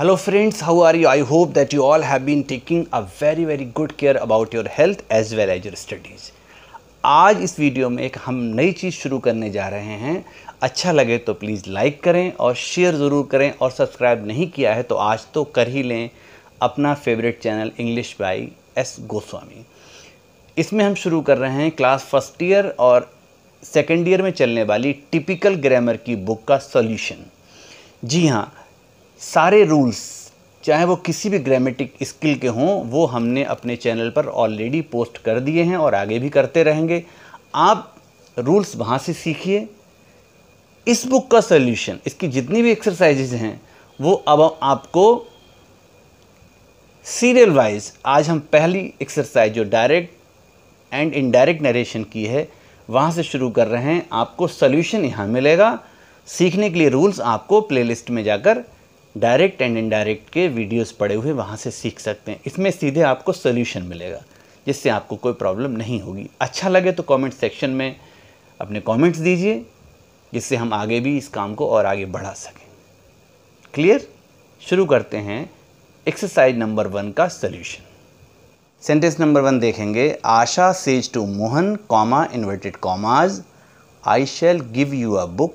hello friends how are you I hope that you all have been taking a very very good care about your health as well as your studies आज इस video में एक हम नई चीज़ शुरू करने जा रहे हैं अच्छा लगे तो प्लीज़ लाइक करें और शेयर ज़रूर करें और सब्सक्राइब नहीं किया है तो आज तो कर ही लें अपना favourite channel English by S Goswami इसमें हम शुरू कर रहे हैं क्लास फर्स्ट ईयर और सेकेंड ईयर में चलने वाली टिपिकल ग्रामर की बुक का सॉल्यूशन जी हाँ सारे रूल्स चाहे वो किसी भी ग्रामेटिक स्किल के हों वो हमने अपने चैनल पर ऑलरेडी पोस्ट कर दिए हैं और आगे भी करते रहेंगे आप रूल्स वहाँ से सीखिए इस बुक का सोल्यूशन इसकी जितनी भी एक्सरसाइजेज हैं वो अब आपको सीरियल वाइज आज हम पहली एक्सरसाइज जो डायरेक्ट एंड इनडायरेक्ट नरेशन की है वहाँ से शुरू कर रहे हैं आपको सोल्यूशन यहाँ मिलेगा सीखने के लिए रूल्स आपको प्लेलिस्ट में जाकर डायरेक्ट एंड इनडायरेक्ट के वीडियोस पड़े हुए वहाँ से सीख सकते हैं इसमें सीधे आपको सोल्यूशन मिलेगा जिससे आपको कोई प्रॉब्लम नहीं होगी अच्छा लगे तो कॉमेंट सेक्शन में अपने कॉमेंट्स दीजिए जिससे हम आगे भी इस काम को और आगे बढ़ा सकें क्लियर शुरू करते हैं एक्सरसाइज नंबर वन का सोल्यूशन सेंटेंस नंबर वन देखेंगे Asha says to Mohan comma inverted commas I shall give you a book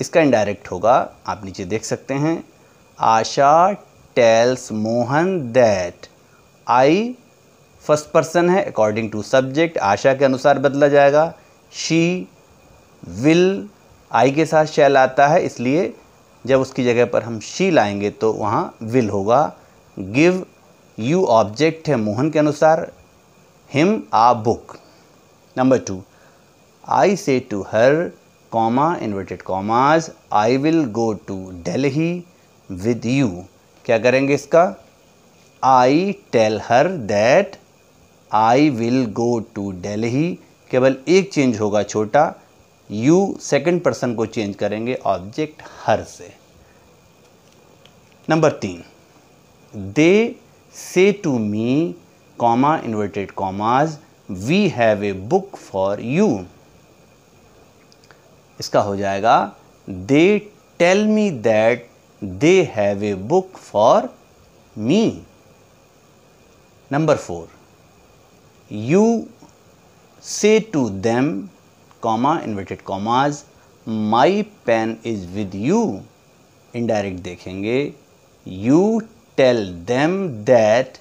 इसका इनडायरेक्ट होगा आप नीचे देख सकते हैं Asha tells Mohan that I first person है अकॉर्डिंग टू सब्जेक्ट आशा के अनुसार बदला जाएगा शी विल आई के साथ शैल आता है इसलिए जब उसकी जगह पर हम शी लाएंगे तो वहाँ विल होगा गिव यू ऑब्जेक्ट है मोहन के अनुसार him a book number two I say to her comma inverted commas I will go to Delhi with you क्या करेंगे इसका I tell her that I will go to Delhi केवल एक change होगा छोटा यू सेकंड पर्सन को change करेंगे object her से नंबर तीन they say to me comma inverted commas we have a book for you इसका हो जाएगा they tell me that they have a book for me number four you say to them comma inverted commas my pen is with you indirect देखेंगे you tell them that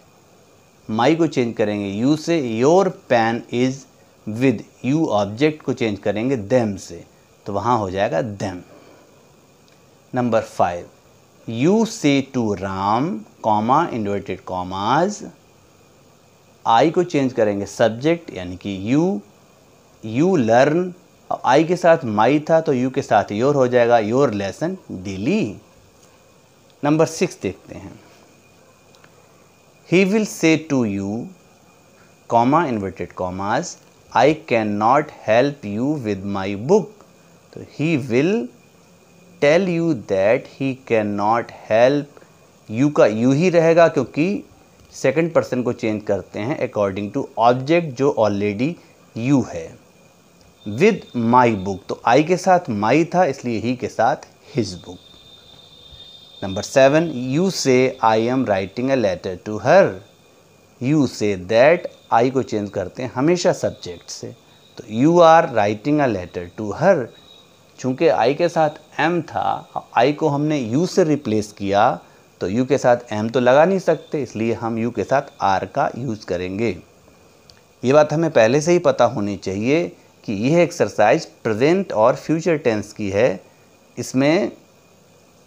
my को change करेंगे you से your pen is with you object को change करेंगे them से तो वहां हो जाएगा them number five you say to Ram comma inverted commas I को चेंज करेंगे सब्जेक्ट यानी कि यू यू लर्न और आई के साथ माई था तो यू के साथ योर हो जाएगा योर लेसन दिली नंबर सिक्स देखते हैं he will say to you comma inverted commas I can not help you with my book he will tell you that he cannot help you का you ही रहेगा क्योंकि second person को change करते हैं according to object जो already you है with my book तो आई के साथ माई था इसलिए ही के साथ his book number seven you say I am writing a letter to her you say that I को चेंज करते हैं हमेशा सब्जेक्ट से तो you are writing a letter to her चूँकि आई के साथ एम था आई को हमने यू से रिप्लेस किया तो यू के साथ एम तो लगा नहीं सकते इसलिए हम यू के साथ आर का यूज़ करेंगे ये बात हमें पहले से ही पता होनी चाहिए कि यह एक्सरसाइज प्रेजेंट और फ्यूचर टेंस की है इसमें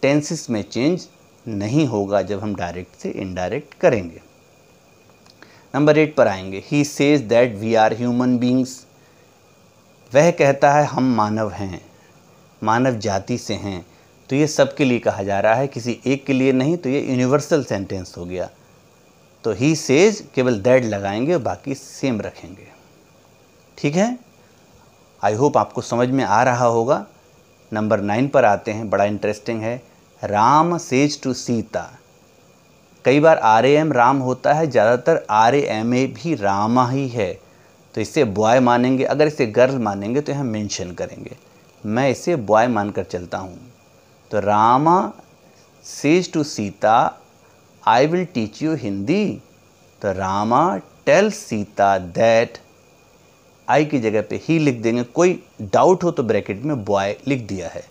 टेंसिस में चेंज नहीं होगा जब हम डायरेक्ट से इनडायरेक्ट करेंगे नंबर एट पर आएंगे he says that we are human beings वह कहता है हम मानव हैं मानव जाति से हैं तो ये सबके लिए कहा जा रहा है किसी एक के लिए नहीं तो ये यूनिवर्सल सेंटेंस हो गया तो ही सेज केवल दैड लगाएंगे और बाकी सेम रखेंगे ठीक है आई होप आपको समझ में आ रहा होगा नंबर नाइन पर आते हैं बड़ा इंटरेस्टिंग है राम सेज टू सीता कई बार आर एम राम होता है ज़्यादातर आर एम ए भी रामा ही है तो इसे बॉय मानेंगे अगर इसे गर्ल मानेंगे तो यहाँ मेंशन करेंगे मैं इसे बॉय मानकर चलता हूँ तो Rama says to Sita I will teach you Hindi तो Rama tell Sita that I की जगह पे ही लिख देंगे कोई डाउट हो तो ब्रैकेट में बॉय लिख दिया है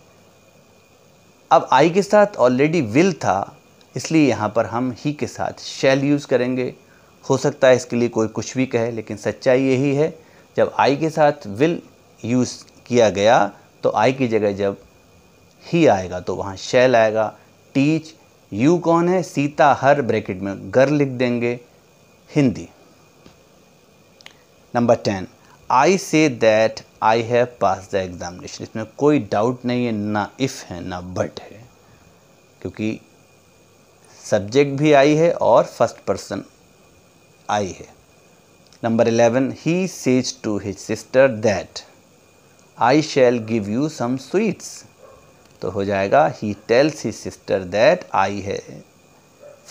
अब आई के साथ ऑलरेडी विल था इसलिए यहाँ पर हम ही के साथ शेल यूज़ करेंगे हो सकता है इसके लिए कोई कुछ भी कहे लेकिन सच्चाई यही है जब आई के साथ विल यूज़ किया गया तो आई की जगह जब ही आएगा तो वहाँ शैल आएगा टीच यू कौन है सीता हर ब्रैकेट में गर लिख देंगे Hindi number ten I say that I have pass the examination इसमें कोई डाउट नहीं है ना इफ़ है ना बट है क्योंकि सब्जेक्ट भी आई है और फर्स्ट पर्सन आई है number eleven he says to his sister that I shall give you some sweets तो हो जाएगा he tells he sister that I है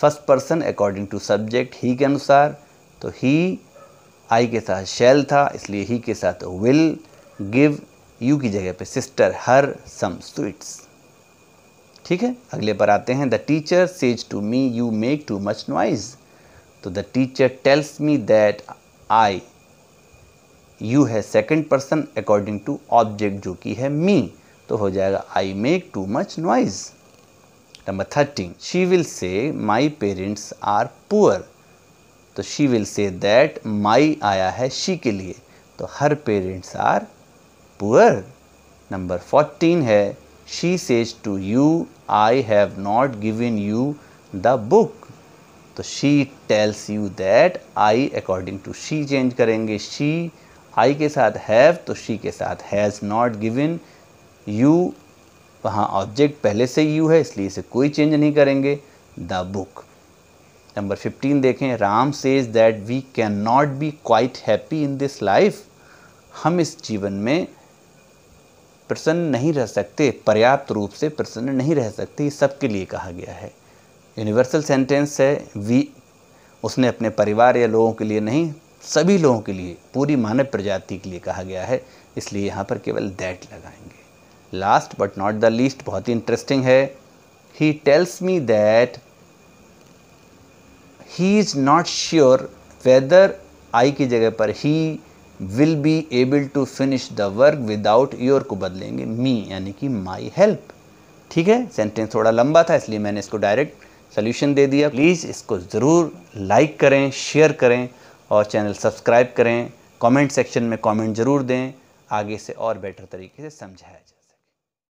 first person according to subject he के अनुसार तो ही आई के साथ शैल था इसलिए ही के साथ विल गिव यू की जगह पे सिस्टर हर सम स्वीट्स ठीक है अगले पर आते हैं the teacher says to me you make too much noise तो the teacher tells me that I you है second person according to object जो कि है मी तो हो जाएगा I make too much noise number thirteen she will say my parents are poor तो she will say that my आया है शी के लिए तो her parents are poor number fourteen है she says to you I have not given you the book तो she tells you that I according to she change करेंगे she I के साथ हैव तो शी के साथ हैज़ नॉट गिवन यू वहाँ object पहले से यू है इसलिए इसे कोई चेंज नहीं करेंगे द बुक नंबर फिफ्टीन देखें Ram says that we can not be quite happy in this life हम इस जीवन में प्रसन्न नहीं रह सकते पर्याप्त रूप से प्रसन्न नहीं रह सकते ये सबके लिए कहा गया है यूनिवर्सल सेंटेंस है वी उसने अपने परिवार या लोगों के लिए नहीं सभी लोगों के लिए पूरी मानव प्रजाति के लिए कहा गया है इसलिए यहाँ पर केवल दैट लगाएंगे last but not the least बहुत ही इंटरेस्टिंग है he tells me that he is not sure whether I की जगह पर he will be able to finish the work without your को बदलेंगे मी यानी कि माई हेल्प ठीक है सेंटेंस थोड़ा लंबा था इसलिए मैंने इसको डायरेक्ट सोल्यूशन दे दिया प्लीज़ इसको ज़रूर लाइक करें शेयर करें और चैनल सब्सक्राइब करें कमेंट सेक्शन में कमेंट ज़रूर दें आगे से और बेटर तरीके से समझाया जाए